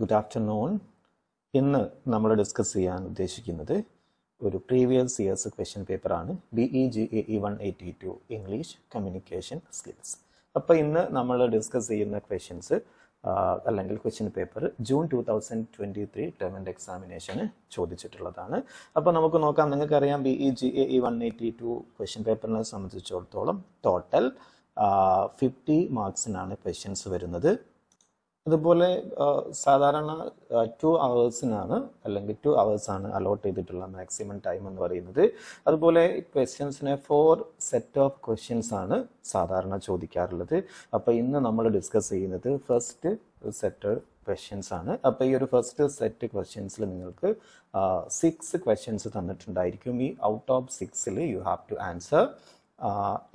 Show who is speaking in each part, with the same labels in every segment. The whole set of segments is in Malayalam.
Speaker 1: ഗുഡ് ആഫ്റ്റർനൂൺ ഇന്ന് നമ്മൾ ഡിസ്കസ് ചെയ്യാൻ ഉദ്ദേശിക്കുന്നത് ഒരു പ്രീവിയസ് ഇയേഴ്സ് ക്വസ്റ്റ്യൻ പേപ്പറാണ് B E G A E one eighty two English communication skills അപ്പോൾ ഇന്ന് നമ്മൾ ഡിസ്കസ് ചെയ്യുന്ന ക്വസ്റ്റ്യൻസ് അല്ലെങ്കിൽ question paper June two thousand twenty three ടെമിൻ്റെ എക്സാമിനേഷന് ചോദിച്ചിട്ടുള്ളതാണ് അപ്പോൾ നമുക്ക് നോക്കാം നിങ്ങൾക്കറിയാം B E G A E one eighty two question പേപ്പറിനെ സംബന്ധിച്ചിടത്തോളം ടോട്ടൽ ഫിഫ്റ്റി മാർക്സിനാണ് ക്വസ്റ്റ്യൻസ് വരുന്നത് അതുപോലെ സാധാരണ ടു അവേഴ്സിനാണ് അല്ലെങ്കിൽ ടു അവേഴ്സാണ് അലോട്ട് ചെയ്തിട്ടുള്ള മാക്സിമം ടൈം എന്ന് പറയുന്നത് അതുപോലെ ക്വസ്റ്റ്യൻസിനെ ഫോർ സെറ്റ് ഓഫ് ക്വസ്റ്റ്യൻസ് ആണ് സാധാരണ ചോദിക്കാറുള്ളത് അപ്പോൾ ഇന്ന് നമ്മൾ ഡിസ്കസ് ചെയ്യുന്നത് ഫസ്റ്റ് സെറ്റ് ക്വസ്റ്റ്യൻസ് ആണ് അപ്പോൾ ഈ ഒരു ഫസ്റ്റ് സെറ്റ് ക്വസ്റ്റ്യൻസിൽ നിങ്ങൾക്ക് സിക്സ് ക്വസ്റ്റ്യൻസ് തന്നിട്ടുണ്ടായിരിക്കും ഈ ഔട്ട് ഓഫ് സിക്സിൽ you have to answer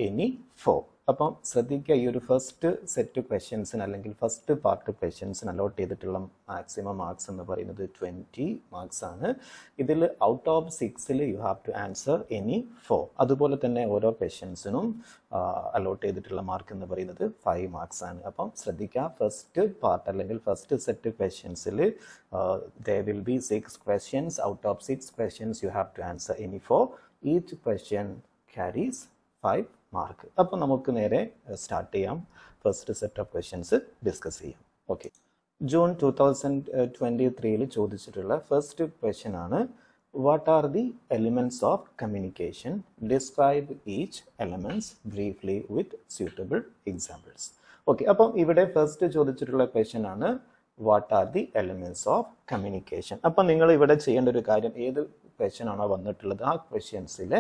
Speaker 1: any four അപ്പം ശ്രദ്ധിക്കുക ഈ ഒരു ഫസ്റ്റ് സെറ്റ് ക്വസ്റ്റ്യൻസിന് അല്ലെങ്കിൽ ഫസ്റ്റ് പാർട്ട് ക്വസ്റ്റ്യൻസിന് അലോട്ട് ചെയ്തിട്ടുള്ള മാക്സിമം മാർക്സ് എന്ന് പറയുന്നത് ട്വൻറ്റി മാർക്സ് ആണ് ഇതിൽ ഔട്ട് ഓഫ് സിക്സിൽ you have to answer any four അതുപോലെ തന്നെ ഓരോ ക്വസ്റ്റ്യൻസിനും അലോട്ട് ചെയ്തിട്ടുള്ള മാർക്ക് എന്ന് പറയുന്നത് ഫൈവ് മാർക്സ് ആണ് അപ്പം ശ്രദ്ധിക്കുക ഫസ്റ്റ് പാർട്ട് അല്ലെങ്കിൽ ഫസ്റ്റ് സെറ്റ് ക്വസ്റ്റ്യൻസിൽ there will be six questions out of six questions you have to answer any four each question carries five mark അപ്പോൾ നമുക്ക് നേരെ സ്റ്റാർട്ട് uh, ചെയ്യാം first set of questions discuss ചെയ്യാം okay June two thousand twenty ത്രീയിൽ ചോദിച്ചിട്ടുള്ള ഫസ്റ്റ് ക്വസ്റ്റ്യൻ ആണ് what are the elements of communication describe each elements briefly with suitable examples okay അപ്പം ഇവിടെ ഫസ്റ്റ് ചോദിച്ചിട്ടുള്ള ക്വസ്റ്റ്യൻ ആണ് what are the elements of communication അപ്പം നിങ്ങൾ ഇവിടെ ചെയ്യേണ്ട ഒരു കാര്യം ഏത് ക്വസ്റ്റ്യൻ ആണോ വന്നിട്ടുള്ളത് ആ ക്വസ്റ്റ്യൻസിലെ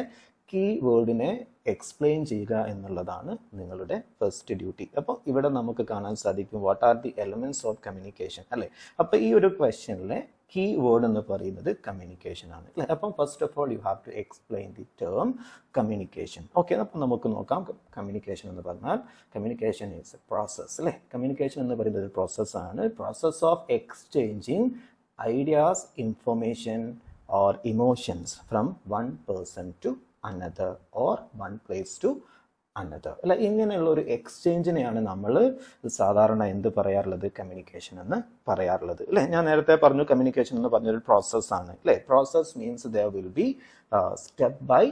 Speaker 1: കീവേഡിനെ എക്സ്പ്ലെയിൻ ചെയ്യുക എന്നുള്ളതാണ് നിങ്ങളുടെ ഫസ്റ്റ് ഡ്യൂട്ടി അപ്പോൾ ഇവിടെ നമുക്ക് കാണാൻ സാധിക്കും what are the elements of communication അല്ലെ അപ്പോൾ ഈ ഒരു ക്വസ്റ്റ്യനിലെ കീ വേർഡ് എന്ന് പറയുന്നത് കമ്മ്യൂണിക്കേഷൻ ആണ് അല്ലേ അപ്പം first of all you have to explain the term communication okay അപ്പം നമുക്ക് നോക്കാം കമ്മ്യൂണിക്കേഷൻ എന്ന് പറഞ്ഞാൽ കമ്മ്യൂണിക്കേഷൻ ഈസ് എ പ്രോസസ്സ് അല്ലേ കമ്മ്യൂണിക്കേഷൻ എന്ന് പറയുന്നത് ഒരു പ്രോസസ്സാണ് process of exchanging ideas information or emotions from one person to another or one place to another അല്ല ഇങ്ങനെയുള്ള ഒരു എക്സ്ചേഞ്ചിനെയാണ് നമ്മൾ സാധാരണ എന്ത് പറയാറുള്ളത് കമ്മ്യൂണിക്കേഷൻ എന്ന് പറയാറുള്ളത് അല്ലേ ഞാൻ നേരത്തെ പറഞ്ഞു കമ്മ്യൂണിക്കേഷൻ എന്ന് പറഞ്ഞൊരു പ്രോസസ്സാണ് അല്ലേ process means they will be step by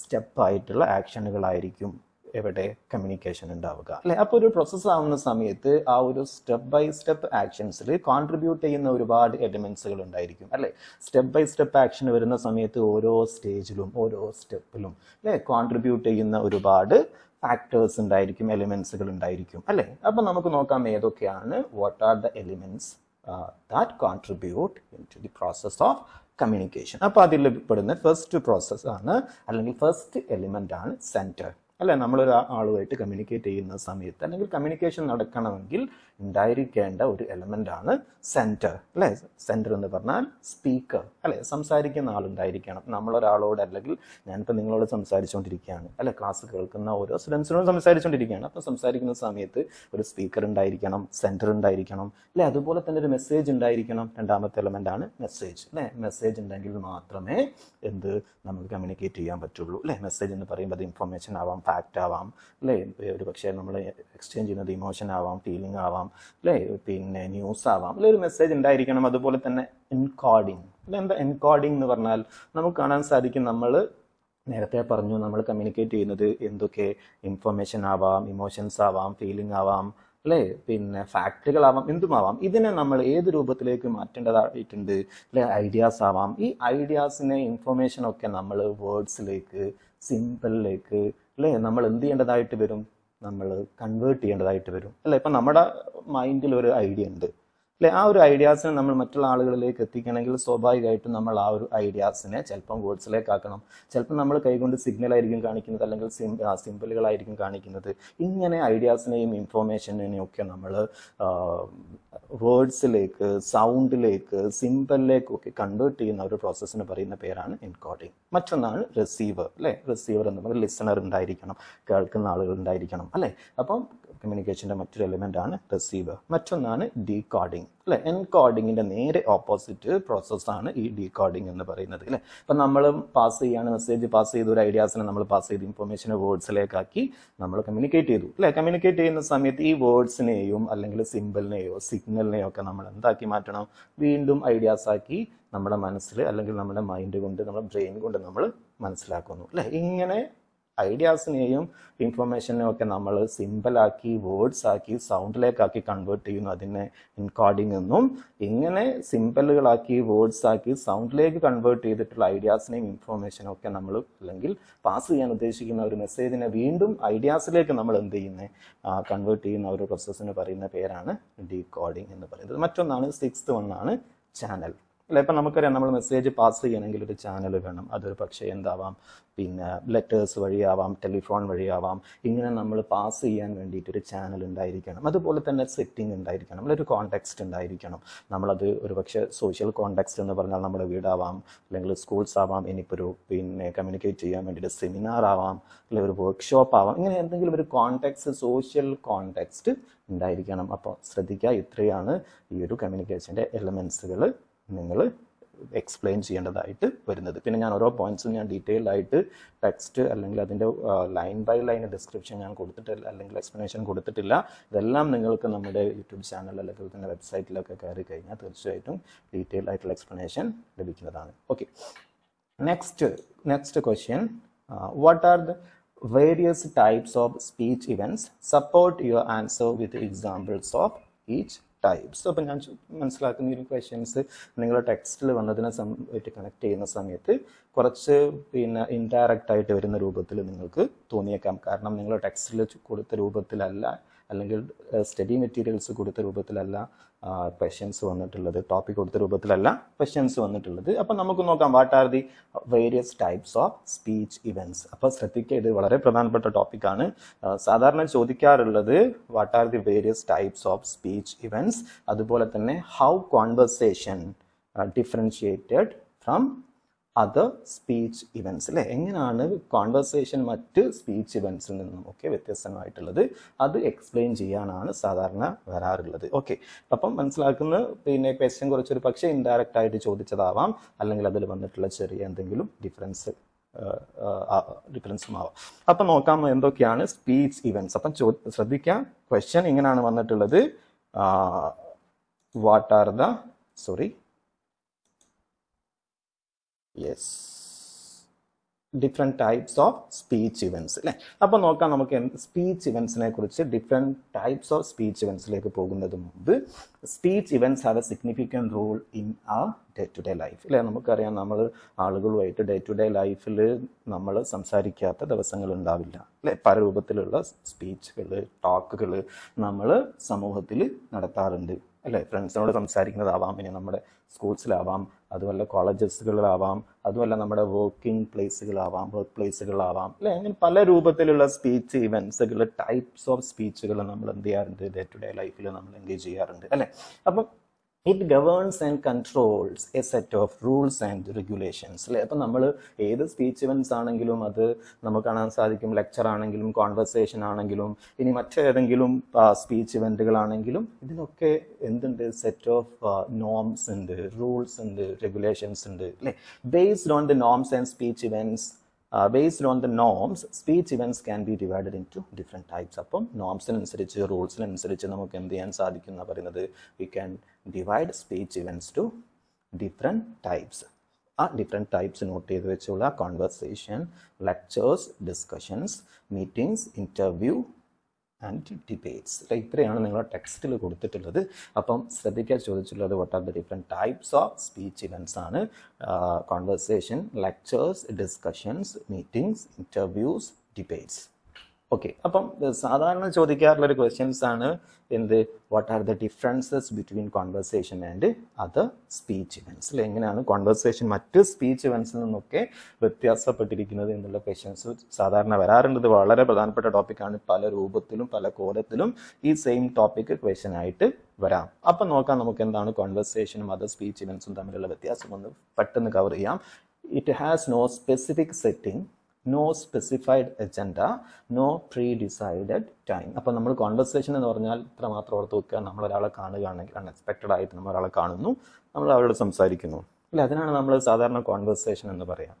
Speaker 1: step ആയിട്ടുള്ള ആക്ഷനുകളായിരിക്കും എവിടെ കമ്മ്യൂണിക്കേഷൻ ഉണ്ടാവുക അല്ലെ അപ്പോൾ ഒരു പ്രോസസ്സ് ആവുന്ന സമയത്ത് ആ ഒരു സ്റ്റെപ്പ് ബൈ സ്റ്റെപ്പ് ആക്ഷൻസിൽ കോൺട്രിബ്യൂട്ട് ചെയ്യുന്ന ഒരുപാട് എലിമെന്റ്സുകൾ ഉണ്ടായിരിക്കും അല്ലെ സ്റ്റെപ്പ് ബൈ സ്റ്റെപ്പ് ആക്ഷൻ വരുന്ന സമയത്ത് ഓരോ സ്റ്റേജിലും ഓരോ സ്റ്റെപ്പിലും അല്ലെ കോൺട്രിബ്യൂട്ട് ചെയ്യുന്ന ഒരുപാട് ഫാക്ടേഴ്സ് ഉണ്ടായിരിക്കും എലിമെന്റ്സുകൾ ഉണ്ടായിരിക്കും അല്ലെ അപ്പോൾ നമുക്ക് നോക്കാം ഏതൊക്കെയാണ് what are the elements that contribute into the process of communication അപ്പോൾ അതിൽ പെടുന്ന ഫസ്റ്റ് പ്രോസസ് ആണ് അല്ലെങ്കിൽ ഫസ്റ്റ് എലിമെന്റ് ആണ് സെന്റർ അല്ലെ നമ്മളൊരു ആളുമായിട്ട് കമ്മ്യൂണിക്കേറ്റ് ചെയ്യുന്ന സമയത്ത് അല്ലെങ്കിൽ കമ്മ്യൂണിക്കേഷൻ നടക്കണമെങ്കിൽ ഉണ്ടായിരിക്കേണ്ട ഒരു ആണ് സെൻറ്റർ അല്ലേ സെൻറ്റർ എന്ന് പറഞ്ഞാൽ സ്പീക്കർ അല്ലെ സംസാരിക്കുന്ന ആളുണ്ടായിരിക്കണം നമ്മളൊരാളോട് അല്ലെങ്കിൽ ഞാനിപ്പോൾ നിങ്ങളോട് സംസാരിച്ചുകൊണ്ടിരിക്കുകയാണ് അല്ലെ ക്ലാസ് കേൾക്കുന്ന ഓരോ സ്റ്റുഡൻസിനോട് സംസാരിച്ചുകൊണ്ടിരിക്കുകയാണ് അപ്പോൾ സംസാരിക്കുന്ന സമയത്ത് ഒരു സ്പീക്കർ ഉണ്ടായിരിക്കണം സെൻറ്റർ ഉണ്ടായിരിക്കണം അല്ലെ അതുപോലെ തന്നെ ഒരു മെസ്സേജ് ഉണ്ടായിരിക്കണം രണ്ടാമത്തെ ആണ് മെസ്സേജ് അല്ലേ മെസ്സേജ് ഉണ്ടെങ്കിൽ മാത്രമേ എന്ത് നമുക്ക് കമ്മ്യൂണിക്കേറ്റ് ചെയ്യാൻ പറ്റുള്ളൂ അല്ലേ മെസ്സേജ് എന്ന് പറയുമ്പോൾ അത് ഇൻഫർമേഷൻ ആവാം ഫാക്റ്റ് ആവാം അല്ലേ ഒരു പക്ഷേ നമ്മൾ എക്സ്ചേഞ്ച് ചെയ്യുന്നത് ഇമോഷൻ ആവാം ഫീലിംഗ് ആവാം ആവാം അല്ലേ പിന്നെ ന്യൂസ് ആവാം അല്ലെ ഒരു മെസ്സേജ് ഉണ്ടായിരിക്കണം അതുപോലെ തന്നെ എൻകോഡിങ് അല്ലെ എന്താ എൻകോഡിങ് എന്ന് പറഞ്ഞാൽ നമുക്ക് കാണാൻ സാധിക്കും നമ്മൾ നേരത്തെ പറഞ്ഞു നമ്മൾ കമ്മ്യൂണിക്കേറ്റ് ചെയ്യുന്നത് എന്തൊക്കെ ഇൻഫർമേഷൻ ആവാം ഇമോഷൻസ് ആവാം ഫീലിംഗ് ആവാം അല്ലേ പിന്നെ ആവാം എന്തുമാവാം ഇതിനെ നമ്മൾ ഏത് രൂപത്തിലേക്ക് മാറ്റേണ്ടതായിട്ടുണ്ട് അല്ലെ ഐഡിയാസ് ആവാം ഈ ഐഡിയാസിനെ ഇൻഫർമേഷനൊക്കെ നമ്മൾ വേർഡ്സിലേക്ക് സിമ്പിളിലേക്ക് അല്ലേ നമ്മൾ എന്ത് ചെയ്യേണ്ടതായിട്ട് വരും നമ്മൾ കൺവേർട്ട് ചെയ്യേണ്ടതായിട്ട് വരും അല്ലെ ഇപ്പം നമ്മുടെ മൈൻഡിൽ ഒരു ഐഡിയ ഉണ്ട് അല്ലെ ആ ഒരു ഐഡിയാസിനെ നമ്മൾ മറ്റുള്ള ആളുകളിലേക്ക് എത്തിക്കണമെങ്കിൽ സ്വാഭാവികമായിട്ടും നമ്മൾ ആ ഒരു ഐഡിയാസിനെ ചിലപ്പം വേർഡ്സിലേക്ക് ആക്കണം ചിലപ്പം നമ്മൾ കൈകൊണ്ട് സിഗ്നൽ ആയിരിക്കും കാണിക്കുന്നത് അല്ലെങ്കിൽ സിമ്പിളുകളായിരിക്കും കാണിക്കുന്നത് ഇങ്ങനെ ഐഡിയാസിനെയും ഇൻഫോർമേഷനെയും ഒക്കെ നമ്മൾ വേർഡ്സിലേക്ക് സൗണ്ടിലേക്ക് സിമ്പിളിലേക്കൊക്കെ കൺവേർട്ട് ചെയ്യുന്ന ഒരു പ്രോസസ്സിന് പറയുന്ന പേരാണ് എൻകോഡിങ് മറ്റൊന്നാണ് റിസീവർ അല്ലെ റിസീവർ എന്ന് പറയുന്നത് ലിസണർ ഉണ്ടായിരിക്കണം കേൾക്കുന്ന ആളുകൾ ഉണ്ടായിരിക്കണം അല്ലേ അപ്പം കമ്മ്യൂണിക്കേഷൻ്റെ മറ്റൊരു എലിമെൻ്റ് ആണ് റിസീവർ മറ്റൊന്നാണ് ഡീകോഡിംഗ് അല്ലേ എൻകോഡിങ്ങിൻ്റെ നേരെ ഓപ്പോസിറ്റ് പ്രോസസ്സാണ് ഈ ഡീകോഡിംഗ് എന്ന് പറയുന്നത് അല്ലേ അപ്പം നമ്മൾ പാസ് ചെയ്യാണ് മെസ്സേജ് പാസ് ചെയ്ത് ഒരു ഐഡിയാസിനെ നമ്മൾ പാസ് ചെയ്ത് ഇൻഫോർമേഷനെ വേർഡ്സിലേക്കാക്കി നമ്മൾ കമ്മ്യൂണിക്കേറ്റ് ചെയ്തു അല്ലേ കമ്മ്യൂണിക്കേറ്റ് ചെയ്യുന്ന സമയത്ത് ഈ വേർഡ്സിനെയും അല്ലെങ്കിൽ സിമ്പിളിനെയോ സിഗ്നലിനെയോ ഒക്കെ നമ്മൾ എന്താക്കി മാറ്റണം വീണ്ടും ഐഡിയാസ് ആക്കി നമ്മുടെ മനസ്സിൽ അല്ലെങ്കിൽ നമ്മുടെ മൈൻഡ് കൊണ്ട് നമ്മുടെ ബ്രെയിൻ കൊണ്ട് നമ്മൾ മനസ്സിലാക്കുന്നു അല്ലേ ഇങ്ങനെ ഐഡിയാസിനെയും ഇൻഫർമേഷനെയും ഒക്കെ നമ്മൾ സിമ്പിളാക്കി വേർഡ്സ് ആക്കി സൗണ്ടിലേക്കാക്കി കൺവേർട്ട് ചെയ്യുന്നു അതിനെ ഇൻകോഡിംഗ് എന്നും ഇങ്ങനെ സിമ്പിളുകളാക്കി വേർഡ്സ് ആക്കി സൗണ്ടിലേക്ക് കൺവേർട്ട് ചെയ്തിട്ടുള്ള ഐഡിയാസിനെയും ഇൻഫർമേഷനും ഒക്കെ നമ്മൾ അല്ലെങ്കിൽ പാസ് ചെയ്യാൻ ഉദ്ദേശിക്കുന്ന ഒരു മെസ്സേജിനെ വീണ്ടും ഐഡിയാസിലേക്ക് നമ്മൾ എന്ത് ചെയ്യുന്നത് കൺവേർട്ട് ചെയ്യുന്ന ഒരു പ്രോസസ്സിന് പറയുന്ന പേരാണ് ഡീകോഡിംഗ് എന്ന് പറയുന്നത് മറ്റൊന്നാണ് സിക്സ് വണ്ണാണ് ചാനൽ അല്ല ഇപ്പം നമുക്കറിയാം നമ്മൾ മെസ്സേജ് പാസ് ചെയ്യണമെങ്കിൽ ഒരു ചാനൽ വേണം അതൊരു പക്ഷേ എന്താവാം പിന്നെ ലെറ്റേഴ്സ് വഴിയാവാം ടെലിഫോൺ വഴിയാവാം ഇങ്ങനെ നമ്മൾ പാസ് ചെയ്യാൻ വേണ്ടിയിട്ട് ഒരു ചാനൽ ഉണ്ടായിരിക്കണം അതുപോലെ തന്നെ സെറ്റിംഗ് ഉണ്ടായിരിക്കണം ഒരു കോണ്ടാക്സ്റ്റ് ഉണ്ടായിരിക്കണം നമ്മളത് ഒരു പക്ഷേ സോഷ്യൽ കോണ്ടാക്സ്റ്റ് എന്ന് പറഞ്ഞാൽ നമ്മുടെ വീടാവാം അല്ലെങ്കിൽ സ്കൂൾസ് ആവാം ഇനിയിപ്പോൾ ഒരു പിന്നെ കമ്മ്യൂണിക്കേറ്റ് ചെയ്യാൻ വേണ്ടിയിട്ട് സെമിനാർ ആവാം അല്ലെങ്കിൽ ഒരു വർക്ക്ഷോപ്പ് ആവാം ഇങ്ങനെ എന്തെങ്കിലും ഒരു കോണ്ടെക്സ്റ്റ് സോഷ്യൽ കോണ്ടാക്സ്റ്റ് ഉണ്ടായിരിക്കണം അപ്പോൾ ശ്രദ്ധിക്കുക ഇത്രയാണ് ഈ ഒരു കമ്മ്യൂണിക്കേഷൻ്റെ എലമെൻസുകൾ നിങ്ങൾ എക്സ്പ്ലെയിൻ ചെയ്യേണ്ടതായിട്ട് വരുന്നത് പിന്നെ ഞാൻ ഓരോ പോയിന്റ്സും ഞാൻ ഡീറ്റെയിൽഡ് ആയിട്ട് ടെക്സ്റ്റ് അല്ലെങ്കിൽ അതിൻ്റെ ലൈൻ ബൈ ലൈൻ ഡിസ്ക്രിപ്ഷൻ ഞാൻ കൊടുത്തിട്ടില്ല അല്ലെങ്കിൽ എക്സ്പ്ലനേഷൻ കൊടുത്തിട്ടില്ല ഇതെല്ലാം നിങ്ങൾക്ക് നമ്മുടെ യൂട്യൂബ് ചാനൽ അല്ലെങ്കിൽ തന്നെ വെബ്സൈറ്റിലൊക്കെ കയറി കഴിഞ്ഞാൽ തീർച്ചയായിട്ടും ഡീറ്റെയിൽഡ് ആയിട്ടുള്ള എക്സ്പ്ലനേഷൻ ലഭിക്കുന്നതാണ് okay next next question what are the various types of speech events. Support your answer with examples of each types അപ്പോൾ ഞാൻ മനസ്സിലാക്കുന്ന ഒരു ക്വസ്റ്റ്യൻസ് നിങ്ങൾ ടെക്സ്റ്റിൽ വന്നതിനെ സംബന്ധിച്ച് കണക്ട് ചെയ്യുന്ന സമയത്ത് കുറച്ച് പിന്നെ ഇൻഡയറക്റ്റ് ആയിട്ട് വരുന്ന രൂപത്തിൽ നിങ്ങൾക്ക് തോന്നിയേക്കാം കാരണം നിങ്ങൾ ടെക്സ്റ്റിൽ കൊടുത്ത രൂപത്തിലല്ല അല്ലെങ്കിൽ സ്റ്റഡി മെറ്റീരിയൽസ് കൊടുത്ത രൂപത്തിലല്ല ക്വസ്റ്റ്യൻസ് വന്നിട്ടുള്ളത് ടോപ്പിക് കൊടുത്ത രൂപത്തിലല്ല ക്വസ്റ്റ്യൻസ് വന്നിട്ടുള്ളത് അപ്പം നമുക്ക് നോക്കാം what are the various types of speech events അപ്പോൾ ശ്രദ്ധിക്കുക ഇത് വളരെ പ്രധാനപ്പെട്ട ടോപ്പിക്കാണ് സാധാരണ ചോദിക്കാറുള്ളത് what are the various types of speech events അതുപോലെ തന്നെ how conversation differentiated from other speech events അല്ലേ എങ്ങനെയാണ് കോൺവെർസേഷൻ മറ്റ് സ്പീച്ച് ഇവൻസിൽ നിന്നും ഒക്കെ വ്യത്യസ്തമായിട്ടുള്ളത് അത് എക്സ്പ്ലെയിൻ ചെയ്യാനാണ് സാധാരണ വരാറുള്ളത് ഓക്കെ അപ്പം മനസ്സിലാക്കുന്ന പിന്നെ ക്വസ്റ്റ്യൻ കുറച്ചൊരു പക്ഷേ ഇൻഡയറക്റ്റ് ആയിട്ട് ചോദിച്ചതാവാം അല്ലെങ്കിൽ അതിൽ വന്നിട്ടുള്ള ചെറിയ എന്തെങ്കിലും ഡിഫറൻസ് ഡിഫറൻസും ആവാം അപ്പം നോക്കാം എന്തൊക്കെയാണ് സ്പീച്ച് ഇവൻസ് അപ്പം ചോ ശ്രദ്ധിക്കാം ക്വസ്റ്റ്യൻ ഇങ്ങനെയാണ് വന്നിട്ടുള്ളത് what are the sorry yes different types of speech events അല്ലേ അപ്പോൾ നോക്കാം നമുക്ക് സ്പീച്ച് ഇവൻറ്റ്സിനെ കുറിച്ച് ഡിഫറെൻറ്റ് ടൈപ്സ് ഓഫ് സ്പീച്ച് ഇവൻറ്റ്സിലേക്ക് പോകുന്നതിന് മുമ്പ് speech events have a significant role in ആ ഡേ ടു ഡേ ലൈഫ് അല്ലേ നമുക്കറിയാം നമ്മൾ ആളുകളുമായിട്ട് ഡേ ടു ഡേ ലൈഫിൽ നമ്മൾ സംസാരിക്കാത്ത ദിവസങ്ങൾ ഉണ്ടാവില്ല അല്ലേ പല രൂപത്തിലുള്ള സ്പീച്ചുകൾ ടോക്കുകൾ നമ്മൾ സമൂഹത്തിൽ നടത്താറുണ്ട് അല്ലേ ഫ്രണ്ട്സിനോട് സംസാരിക്കുന്നതാവാം പിന്നെ നമ്മുടെ സ്കൂൾസിലാവാം അതുമല്ല കോളേജസുകളിലാവാം അതുമല്ല നമ്മുടെ വർക്കിംഗ് പ്ലേസുകളാവാം വർക്ക് പ്ലേസുകളാവാം അല്ലെ അങ്ങനെ പല രൂപത്തിലുള്ള സ്പീച്ച് ഇവൻസുകൾ ടൈപ്സ് ഓഫ് സ്പീച്ചുകൾ നമ്മൾ എന്ത് ചെയ്യാറുണ്ട് ഡേ ടു ഡേ ലൈഫിൽ നമ്മൾ എൻഗേജ് ചെയ്യാറുണ്ട് അല്ലേ അപ്പം it governs and controls a set of rules and regulations അല്ലേ അപ്പം നമ്മൾ ഏത് സ്പീച്ച് ഇവൻസ് ആണെങ്കിലും അത് നമുക്ക് കാണാൻ സാധിക്കും ലെക്ചർ ആണെങ്കിലും കോൺവെർസേഷൻ ആണെങ്കിലും ഇനി മറ്റേതെങ്കിലും സ്പീച്ച് ഇവൻറ്റുകളാണെങ്കിലും ഇതിനൊക്കെ എന്തുണ്ട് സെറ്റ് ഓഫ് നോംസ് ഉണ്ട് റൂൾസ് ഉണ്ട് റെഗുലേഷൻസ് ഉണ്ട് അല്ലേ based on the norms and speech events Uh, based on the norms, speech events can be divided into different types. അപ്പം നോംസിനനുസരിച്ച് റൂൾസിനനുസരിച്ച് നമുക്ക് എന്ത് ചെയ്യാൻ സാധിക്കും എന്ന് പറയുന്നത് we can divide speech events to different types ആ ഡിഫറെൻറ്റ് ടൈപ്സ് നോട്ട് ചെയ്ത് വെച്ചുള്ള conversation lectures discussions meetings interview and debates ഇത്രയാണ് നിങ്ങൾ ടെക്സ്റ്റിൽ കൊടുത്തിട്ടുള്ളത് അപ്പം ശ്രദ്ധിക്കാൻ ചോദിച്ചിട്ടുള്ളത് what are the different types of speech events ആണ് conversation lectures discussions meetings interviews debates okay അപ്പം സാധാരണ ചോദിക്കാറുള്ളൊരു ക്വസ്റ്റ്യൻസ് ആണ് എന്ത് what are the differences between conversation and other speech events അല്ലെ എങ്ങനെയാണ് കോൺവെർസേഷൻ മറ്റ് സ്പീച്ച് ഇവൻസിൽ നിന്നൊക്കെ വ്യത്യാസപ്പെട്ടിരിക്കുന്നത് എന്നുള്ള ക്വസ്റ്റ്യൻസ് സാധാരണ വരാറുണ്ട് ഇത് വളരെ പ്രധാനപ്പെട്ട ടോപ്പിക്കാണ് പല രൂപത്തിലും പല കോലത്തിലും ഈ സെയിം ടോപ്പിക് ക്വസ്റ്റ്യൻ ആയിട്ട് വരാം അപ്പം നോക്കാം നമുക്ക് എന്താണ് കോൺവെർസേഷനും അതർ സ്പീച്ച് ഇവൻസും തമ്മിലുള്ള വ്യത്യാസം ഒന്ന് പെട്ടെന്ന് കവർ ചെയ്യാം it has no specific setting no specified agenda no pre decide time അപ്പോൾ നമ്മൾ കോൺവെർസേഷൻ എന്ന് പറഞ്ഞാൽ ഇത്ര മാത്രം ഓർത്ത് വെക്കുക നമ്മൾ ഒരാളെ കാണുകയാണെങ്കിൽ അൺഎക്സ്പെക്റ്റഡ് ആയിട്ട് നമ്മൾ ഒരാളെ കാണുന്നു നമ്മൾ അവരോട് സംസാരിക്കുന്നു അല്ല അതിനാണ് നമ്മൾ സാധാരണ കോൺവെർസേഷൻ എന്ന് പറയുക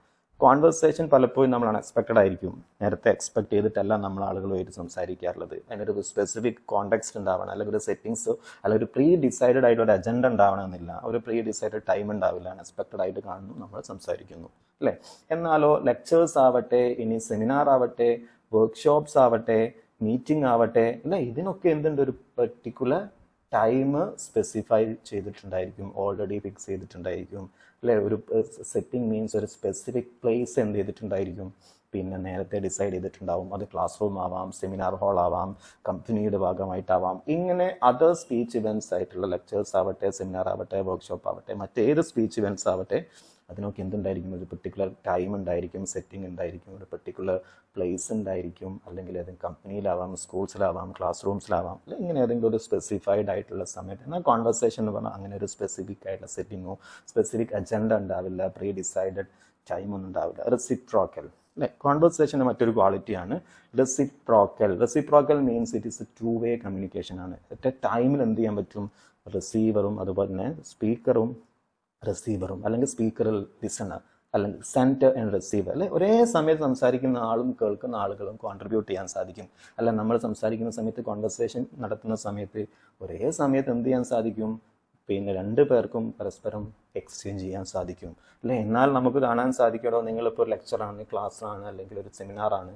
Speaker 1: കോൺവെർസേഷൻ പലപ്പോഴും നമ്മൾ അൺഎക്സ്പെക്റ്റഡ് ആയിരിക്കും നേരത്തെ എക്സ്പെക്ട് ചെയ്തിട്ടല്ല നമ്മൾ ആളുകളുമായിട്ട് സംസാരിക്കാറുള്ളത് അതിനൊരു സ്പെസിഫിക് കോണ്ടെക്സ്റ്റ് ഉണ്ടാവണം അല്ലെങ്കിൽ ഒരു സെറ്റിങ്സ് അല്ലെങ്കിൽ ഒരു പ്രീ ഡിസൈഡഡ് ആയിട്ട് ഒരു അജണ്ട ഉണ്ടാവണമെന്നില്ല ഒരു പ്രീ ഡിസൈഡഡ് ടൈം ഉണ്ടാവില്ല അൺഎക്സ്പെക്റ്റഡ് ആയിട്ട് കാണുന്നു നമ്മൾ സംസാരിക്കുന്നു അല്ലേ എന്നാലോ ലെക്ചേഴ്സ് ആവട്ടെ ഇനി സെമിനാർ ആവട്ടെ വർക്ക്ഷോപ്സ് ആവട്ടെ മീറ്റിംഗ് ആവട്ടെ അല്ലെ ഇതിനൊക്കെ എന്തുണ്ട് ഒരു പെർട്ടിക്കുലർ ടൈം സ്പെസിഫൈ ചെയ്തിട്ടുണ്ടായിരിക്കും ഓൾറെഡി ഫിക്സ് ചെയ്തിട്ടുണ്ടായിരിക്കും അല്ലെ ഒരു സെറ്റിംഗ് മീൻസ് ഒരു സ്പെസിഫിക് പ്ലേസ് എന്ത് ചെയ്തിട്ടുണ്ടായിരിക്കും പിന്നെ നേരത്തെ ഡിസൈഡ് ചെയ്തിട്ടുണ്ടാവും അത് ക്ലാസ് റൂം ആവാം സെമിനാർ ഹാൾ ആവാം കമ്പനിയുടെ ഭാഗമായിട്ടാവാം ഇങ്ങനെ അതർ സ്പീച്ച് ഇവൻസ് ആയിട്ടുള്ള ലെക്ചേഴ്സ് ആവട്ടെ സെമിനാർ ആവട്ടെ വർക്ക്ഷോപ്പ് ആവട്ടെ മറ്റേത് സ്പീച്ച് ഇവൻസ് ആവട്ടെ അതിനൊക്കെ എന്തുണ്ടായിരിക്കും ഒരു പെർട്ടിക്കുലർ ടൈം ഉണ്ടായിരിക്കും സെറ്റിംഗ് ഉണ്ടായിരിക്കും ഒരു പെർട്ടിക്കുലർ പ്ലേസ് ഉണ്ടായിരിക്കും അല്ലെങ്കിൽ ഏതെങ്കിലും കമ്പനിയിലാവാം സ്കൂൾസിലാവാം ക്ലാസ് റൂംസിലാവാം അല്ലെങ്കിൽ ഇങ്ങനെ ഏതെങ്കിലും ഒരു സ്പെസിഫൈഡ് ആയിട്ടുള്ള സമയത്ത് എന്നാൽ കോൺവെർസേഷൻ എന്ന് പറഞ്ഞാൽ അങ്ങനെ ഒരു സ്പെസിഫിക് ആയിട്ടുള്ള സെറ്റിങ്ങോ സ്പെസിഫിക് അജണ്ട ഉണ്ടാവില്ല പ്രീ ഡിസൈഡഡ് ടൈമൊന്നും ഉണ്ടാവില്ല റെസിപ്രോക്കൽ അല്ലെ കോൺവെർസേഷൻ്റെ മറ്റൊരു ക്വാളിറ്റിയാണ് reciprocal reciprocal means it is a two way communication ആണ് ഒറ്റ ടൈമിൽ എന്ത് ചെയ്യാൻ പറ്റും റിസീവറും അതുപോലെ തന്നെ സ്പീക്കറും റിസീവറും അല്ലെങ്കിൽ സ്പീക്കറിൽ ലിസണർ അല്ലെങ്കിൽ സെൻറ്റർ ആൻഡ് റിസീവർ അല്ലെ ഒരേ സമയത്ത് സംസാരിക്കുന്ന ആളും കേൾക്കുന്ന ആളുകളും കോൺട്രിബ്യൂട്ട് ചെയ്യാൻ സാധിക്കും അല്ല നമ്മൾ സംസാരിക്കുന്ന സമയത്ത് കോൺവെർസേഷൻ നടത്തുന്ന സമയത്ത് ഒരേ സമയത്ത് എന്ത് ചെയ്യാൻ സാധിക്കും പിന്നെ രണ്ട് പേർക്കും പരസ്പരം എക്സ്ചേഞ്ച് ചെയ്യാൻ സാധിക്കും അല്ലെ എന്നാൽ നമുക്ക് കാണാൻ സാധിക്കണോ നിങ്ങളിപ്പോൾ ഒരു ലെക്ചറാണ് ക്ലാസ്സാണ് അല്ലെങ്കിൽ ഒരു സെമിനാറാണ്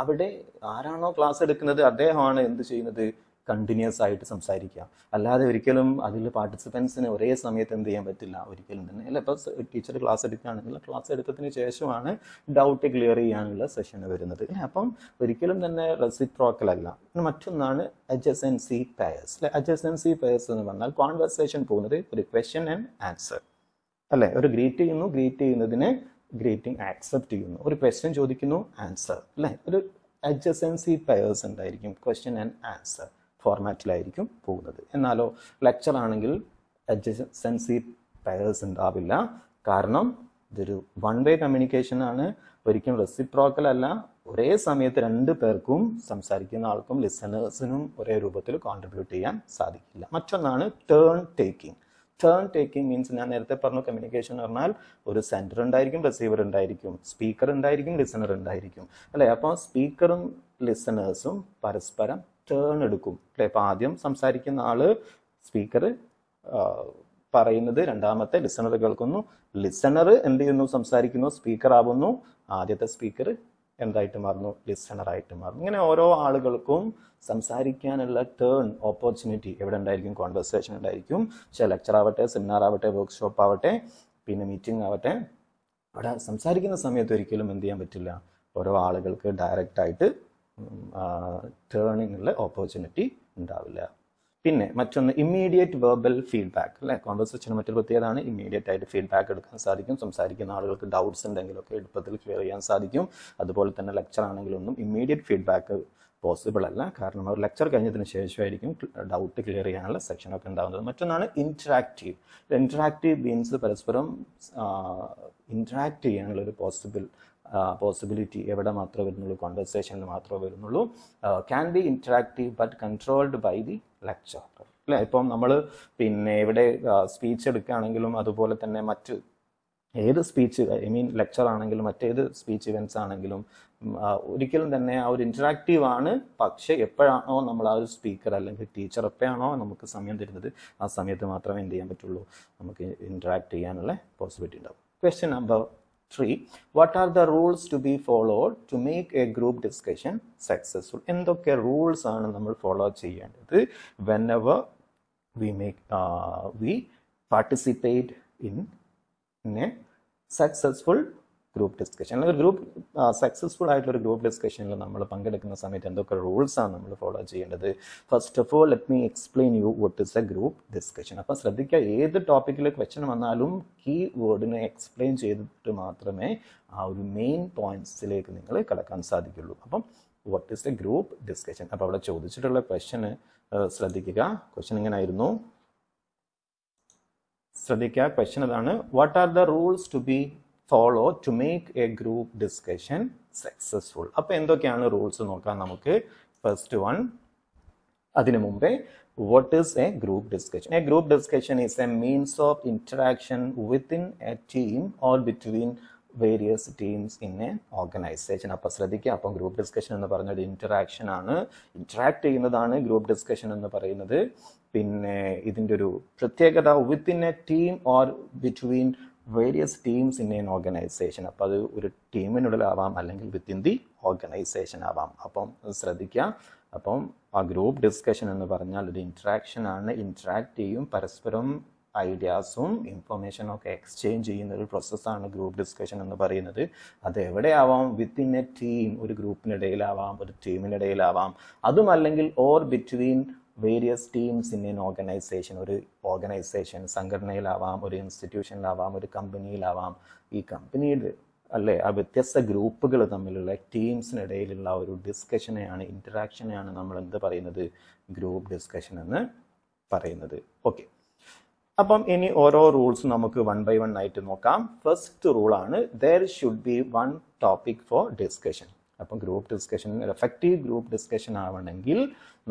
Speaker 1: അവിടെ ആരാണോ ക്ലാസ് എടുക്കുന്നത് അദ്ദേഹമാണ് എന്ത് ചെയ്യുന്നത് കണ്ടിന്യൂസ് ആയിട്ട് സംസാരിക്കുക അല്ലാതെ ഒരിക്കലും അതിൽ പാർട്ടിസിപ്പൻസിന് ഒരേ സമയത്ത് എന്ത് ചെയ്യാൻ പറ്റില്ല ഒരിക്കലും തന്നെ അല്ല ഇപ്പോൾ ടീച്ചർ ക്ലാസ് എടുക്കുകയാണെങ്കിൽ ക്ലാസ് എടുത്തതിന് ശേഷമാണ് ഡൗട്ട് ക്ലിയർ ചെയ്യാനുള്ള സെഷൻ വരുന്നത് അപ്പം ഒരിക്കലും തന്നെ റെസിപ്രോക്കൽ അല്ല മറ്റൊന്നാണ് അഡ്ജസൻസി പെയർസ് അല്ലെ അഡ്ജസൻസി പെയർസ് എന്ന് പറഞ്ഞാൽ കോൺവെർസേഷൻ പോകുന്നത് ഒരു ക്വസ്റ്റ്യൻ ആൻഡ് ആൻസർ അല്ലേ ഒരു ഗ്രീറ്റ് ചെയ്യുന്നു ഗ്രീറ്റ് ചെയ്യുന്നതിനെ ഗ്രീറ്റിംഗ് ആക്സെപ്റ്റ് ചെയ്യുന്നു ഒരു ക്വസ്റ്റ്യൻ ചോദിക്കുന്നു ആൻസർ അല്ലേ ഒരു അഡ്ജസൻസി പെയർസ് ഉണ്ടായിരിക്കും ക്വസ്റ്റ്യൻ ആൻഡ് ആൻസർ ഫോർമാറ്റിലായിരിക്കും പോകുന്നത് എന്നാലോ ലെക്ചർ ആണെങ്കിൽ അഡ്ജസൻസി പെയർസ് ഉണ്ടാവില്ല കാരണം ഇതൊരു വൺ വേ കമ്മ്യൂണിക്കേഷൻ ആണ് ഒരിക്കലും റെസിപ്രോക്കൽ അല്ല ഒരേ സമയത്ത് രണ്ട് പേർക്കും സംസാരിക്കുന്ന ആൾക്കും ലിസണേഴ്സിനും ഒരേ രൂപത്തിൽ കോൺട്രിബ്യൂട്ട് ചെയ്യാൻ സാധിക്കില്ല മറ്റൊന്നാണ് turn taking turn taking means ഞാൻ നേരത്തെ പറഞ്ഞു കമ്മ്യൂണിക്കേഷൻ എന്ന് പറഞ്ഞാൽ ഒരു സെൻറ്റർ ഉണ്ടായിരിക്കും റിസീവർ ഉണ്ടായിരിക്കും സ്പീക്കർ ഉണ്ടായിരിക്കും ലിസണർ ഉണ്ടായിരിക്കും അല്ലേ അപ്പോൾ സ്പീക്കറും ലിസണേഴ്സും പരസ്പരം ടേൺ എടുക്കും അല്ലെ അപ്പൊ ആദ്യം സംസാരിക്കുന്ന ആള് സ്പീക്കർ പറയുന്നത് രണ്ടാമത്തെ ലിസണർ കേൾക്കുന്നു ലിസണർ എന്ത് ചെയ്യുന്നു സംസാരിക്കുന്നു സ്പീക്കർ ആവുന്നു ആദ്യത്തെ സ്പീക്കർ എന്തായിട്ട് മാറുന്നു ആയിട്ട് മാറുന്നു ഇങ്ങനെ ഓരോ ആളുകൾക്കും സംസാരിക്കാനുള്ള ടേൺ ഓപ്പർച്യൂണിറ്റി എവിടെ ഉണ്ടായിരിക്കും കോൺവെർസേഷൻ ഉണ്ടായിരിക്കും പക്ഷേ ലെക്ചർ ആവട്ടെ സെമിനാർ ആവട്ടെ വർക്ക്ഷോപ്പ് ആവട്ടെ പിന്നെ മീറ്റിംഗ് ആവട്ടെ അവിടെ സംസാരിക്കുന്ന സമയത്ത് ഒരിക്കലും എന്ത് ചെയ്യാൻ പറ്റില്ല ഓരോ ആളുകൾക്ക് ഡയറക്റ്റായിട്ട് ടേണിങ്ങിൽ ഓപ്പർച്യൂണിറ്റി ഉണ്ടാവില്ല പിന്നെ മറ്റൊന്ന് ഇമ്മീഡിയറ്റ് വെർബൽ ഫീഡ്ബാക്ക് അല്ലെ കോൺവെർസേഷൻ മറ്റൊരു പ്രത്യേകതയാണ് ഇമ്മീഡിയറ്റ് ആയിട്ട് ഫീഡ്ബാക്ക് എടുക്കാൻ സാധിക്കും സംസാരിക്കുന്ന ആളുകൾക്ക് ഡൗട്ട്സ് ഉണ്ടെങ്കിലൊക്കെ എളുപ്പത്തിൽ ക്ലിയർ ചെയ്യാൻ സാധിക്കും അതുപോലെ തന്നെ ലെക്ചർ ആണെങ്കിലൊന്നും ഇമ്മീഡിയറ്റ് ഫീഡ്ബാക്ക് പോസിബിൾ അല്ല കാരണം അവർ ലെക്ചർ കഴിഞ്ഞതിന് ശേഷമായിരിക്കും ഡൗട്ട് ക്ലിയർ ചെയ്യാനുള്ള സെക്ഷനൊക്കെ ഉണ്ടാകുന്നത് മറ്റൊന്നാണ് ഇൻട്രാക്റ്റീവ് ഇൻട്രാക്റ്റീവ് മീൻസ് പരസ്പരം ഇൻറ്ററാക്റ്റ് ചെയ്യാനുള്ള ഒരു പോസിബിൾ പോസിബിലിറ്റി എവിടെ മാത്രമേ വരുന്നുള്ളൂ കോൺവെർസേഷനിൽ മാത്രമേ വരുന്നുള്ളൂ can be interactive but controlled by the lecture അല്ലേ ഇപ്പം നമ്മൾ പിന്നെ ഇവിടെ സ്പീച്ച് എടുക്കുകയാണെങ്കിലും അതുപോലെ തന്നെ മറ്റ് ഏത് സ്പീച്ച് ഐ മീൻ ലെക്ചർ ആണെങ്കിലും മറ്റേത് സ്പീച്ച് ഇവൻസ് ആണെങ്കിലും ഒരിക്കലും തന്നെ ആ ഒരു ഇൻറ്ററാക്റ്റീവ് ആണ് പക്ഷേ എപ്പോഴാണോ നമ്മൾ ആ ഒരു സ്പീക്കർ അല്ലെങ്കിൽ ടീച്ചർ എപ്പോഴാണോ നമുക്ക് സമയം തരുന്നത് ആ സമയത്ത് മാത്രമേ എന്ത് ചെയ്യാൻ പറ്റുള്ളൂ നമുക്ക് ഇൻറ്ററാക്ട് ചെയ്യാനുള്ള പോസിബിലിറ്റി ഉണ്ടാവും question number 3 what are the rules to be followed to make a group discussion successful In endokke rules aanu nammal follow cheyandathu whenever we make uh, we participate in in a successful group discussion അല്ലെങ്കിൽ ഗ്രൂപ്പ് സക്സസ്ഫുൾ ആയിട്ടുള്ള ഒരു ഗ്രൂപ്പ് ഡിസ്കഷനിൽ നമ്മൾ പങ്കെടുക്കുന്ന സമയത്ത് എന്തൊക്കെ റൂൾസാണ് നമ്മൾ ഫോളോ ചെയ്യേണ്ടത് first of all let me explain you what is a group discussion അപ്പം ശ്രദ്ധിക്കുക ഏത് ടോപ്പിക്കിൽ ക്വസ്റ്റൻ വന്നാലും കീ വേർഡിനെ എക്സ്പ്ലെയിൻ ചെയ്തിട്ട് മാത്രമേ ആ ഒരു മെയിൻ പോയിന്റ്സിലേക്ക് നിങ്ങൾ കടക്കാൻ സാധിക്കുള്ളൂ അപ്പം what is a group discussion അപ്പോൾ അവിടെ ചോദിച്ചിട്ടുള്ള ക്വസ്റ്റന് ശ്രദ്ധിക്കുക ക്വസ്റ്റൻ ആയിരുന്നു ശ്രദ്ധിക്കുക ക്വസ്റ്റൻ അതാണ് what are the rules to be follow to make a group discussion successful അപ്പോൾ എന്തൊക്കെയാണ് റൂൾസ് നോക്കാം നമുക്ക് ഫസ്റ്റ് വൺ അതിനു മുമ്പേ what is a group discussion a group discussion is a means of interaction within a team or between various teams in a organization അപ്പോൾ ശ്രദ്ധിക്കുക അപ്പം ഗ്രൂപ്പ് ഡിസ്കഷൻ എന്ന് പറഞ്ഞത് ഇൻറ്ററാക്ഷൻ ആണ് ഇൻറ്ററാക്ട് ചെയ്യുന്നതാണ് ഗ്രൂപ്പ് ഡിസ്കഷൻ എന്ന് പറയുന്നത് പിന്നെ ഇതിൻ്റെ ഒരു പ്രത്യേകത within a team or between various teams in an organization അപ്പോൾ അത് ഒരു ടീമിനുള്ളിലാവാം അല്ലെങ്കിൽ ഇൻ ദി ഓർഗനൈസേഷൻ ആവാം അപ്പം ശ്രദ്ധിക്കുക അപ്പം ആ ഗ്രൂപ്പ് ഡിസ്കഷൻ എന്ന് പറഞ്ഞാൽ ഒരു ഇൻട്രാക്ഷൻ ആണ് ഇൻട്രാക്ട് ചെയ്യും പരസ്പരം ഐഡിയാസും ഇൻഫർമേഷനും ഒക്കെ എക്സ്ചേഞ്ച് ചെയ്യുന്ന ഒരു പ്രോസസ്സാണ് ഗ്രൂപ്പ് ഡിസ്കഷൻ എന്ന് പറയുന്നത് അത് എവിടെയാവാം വിത്തിൻ എ ടീം ഒരു ഗ്രൂപ്പിനിടയിലാവാം ഒരു ടീമിനിടയിലാവാം അതും അല്ലെങ്കിൽ or between various teams in in organization ഒരു ഓർഗനൈസേഷൻ സംഘടനയിലാവാം ഒരു ഇൻസ്റ്റിറ്റ്യൂഷനിലാവാം ഒരു കമ്പനിയിലാവാം ഈ കമ്പനിയുടെ അല്ലേ ആ വ്യത്യസ്ത ഗ്രൂപ്പുകൾ തമ്മിലുള്ള ടീംസിനിടയിലുള്ള ഒരു ഡിസ്കഷനെയാണ് ഇൻറ്ററാക്ഷനെയാണ് നമ്മൾ എന്ത് പറയുന്നത് ഗ്രൂപ്പ് ഡിസ്കഷൻ എന്ന് പറയുന്നത് ഓക്കെ അപ്പം ഇനി ഓരോ റൂൾസ് നമുക്ക് വൺ ബൈ വൺ ആയിട്ട് നോക്കാം ഫസ്റ്റ് റൂൾ ആണ് there should be one topic for discussion അപ്പം ഗ്രൂപ്പ് ഡിസ്കഷൻ ഒരു എഫക്റ്റീവ് ഗ്രൂപ്പ് ഡിസ്കഷൻ ആവണമെങ്കിൽ